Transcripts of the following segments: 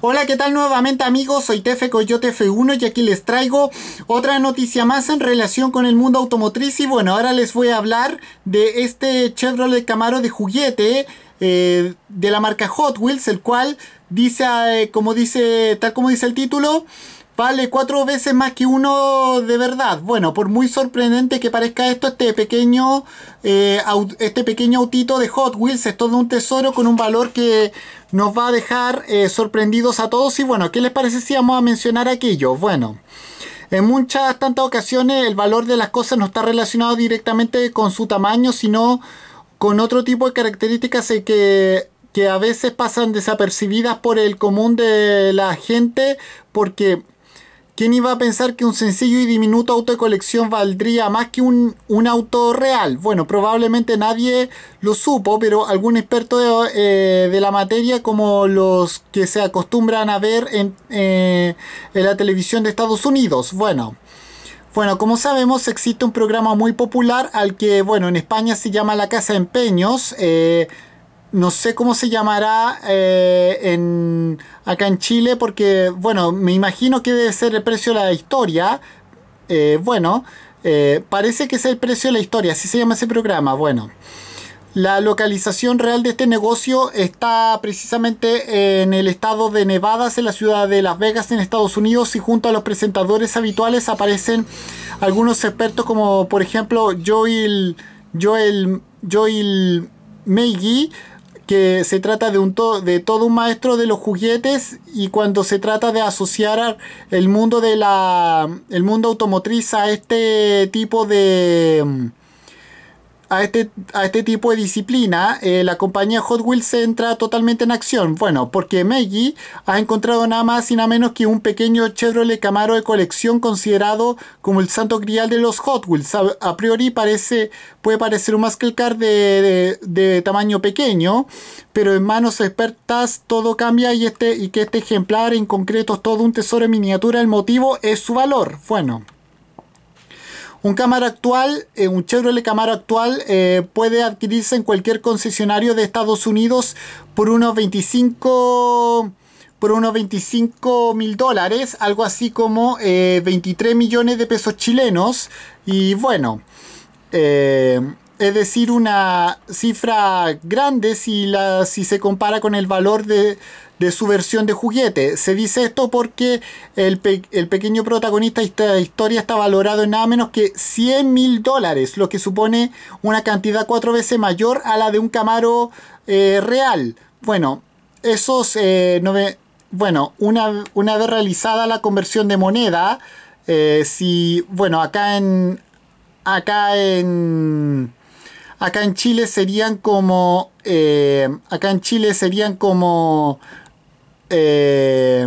Hola, ¿qué tal nuevamente amigos? Soy Tefe Coyote F1 y aquí les traigo otra noticia más en relación con el mundo automotriz y bueno, ahora les voy a hablar de este Chevrolet Camaro de juguete eh, de la marca Hot Wheels, el cual dice, eh, como dice, tal como dice el título, vale cuatro veces más que uno de verdad. Bueno, por muy sorprendente que parezca esto, este pequeño, eh, este pequeño autito de Hot Wheels es todo un tesoro con un valor que nos va a dejar eh, sorprendidos a todos. Y bueno, ¿qué les parece si vamos a mencionar aquello? Bueno. En muchas tantas ocasiones el valor de las cosas no está relacionado directamente con su tamaño, sino con otro tipo de características eh, que que a veces pasan desapercibidas por el común de la gente porque ¿Quién iba a pensar que un sencillo y diminuto auto de colección valdría más que un, un auto real? Bueno, probablemente nadie lo supo, pero algún experto de, eh, la materia, como los que se acostumbran a ver eh, en, la televisión de Estados Unidos. Bueno, bueno, como sabemos existe un programa muy popular al que, bueno, en España se llama La Casa de Empeños. Eh, no sé cómo se llamará eh, en, acá en Chile, porque, bueno, me imagino que debe ser el precio de la historia. Eh, bueno, eh, parece que es el precio de la historia, así se llama ese programa. Bueno, la localización real de este negocio está precisamente en el estado de Nevada, en la ciudad de Las Vegas, en Estados Unidos, y junto a los presentadores habituales aparecen algunos expertos, como por ejemplo Joel, Joel, Joel que se trata de, un de todo un maestro de los juguetes y cuando se trata de asociar el mundo de la el mundo automotriz a este tipo de mm, a este, a este tipo de disciplina, eh, la compañía Hot Wheels entra totalmente en acción. Bueno, porque Maggie ha encontrado nada más y nada menos que un pequeño Chevrolet Camaro de colección considerado como el santo grial de los Hot Wheels. A, priori parece, puede parecer un muscle car de, de, tamaño pequeño, pero en manos expertas todo cambia y, este, y que este ejemplar en concreto es todo un tesoro en miniatura. El motivo es su valor. Bueno. Un Camaro actual, eh, un Chevrolet Camaro actual eh, puede adquirirse en cualquier concesionario de Estados Unidos por unos 25 por unos 25 mil dólares, algo así como 23 eh, millones de pesos chilenos. Y bueno, es eh, decir, una cifra grande si, la, si se compara con el valor de, su versión de juguete. Se dice esto porque el, pequeño protagonista de esta historia está valorado en nada menos que 100 mil dólares, lo que supone una cantidad cuatro veces mayor a la de un Camaro eh, real. Bueno, esos eh, bueno, una, vez realizada la conversión de moneda, si, bueno, acá en, acá en Acá en Chile serían como. acá en Chile serían como. Eh,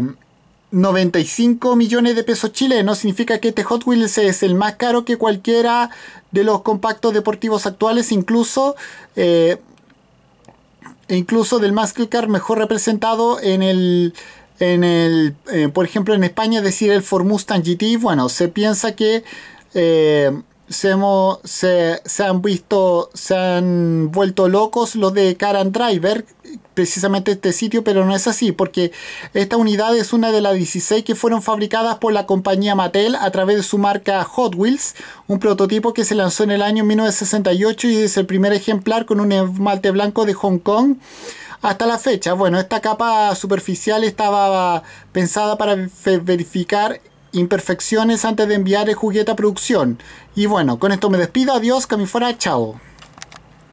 95 eh, millones de pesos chilenos significa que este Hot Wheels es el más caro que cualquiera de los compactos deportivos actuales, incluso, eh, incluso del más Car mejor representado en el, en el eh, por ejemplo, en España, decir el Ford Mustang GT. Bueno, se piensa que se, se, se, han visto, se han vuelto locos los de Karen Driver, precisamente este sitio, pero no es así, porque esta unidad es una de las 16 que fueron fabricadas por la compañía Mattel a través de su marca Hot Wheels, un prototipo que se lanzó en el año 1968 y es el primer ejemplar con un esmalte blanco de Hong Kong hasta la fecha. Bueno, esta capa superficial estaba pensada para verificar imperfecciones antes de enviar el juguete a producción. Y bueno, con esto me despido, adiós, que fuera, chao.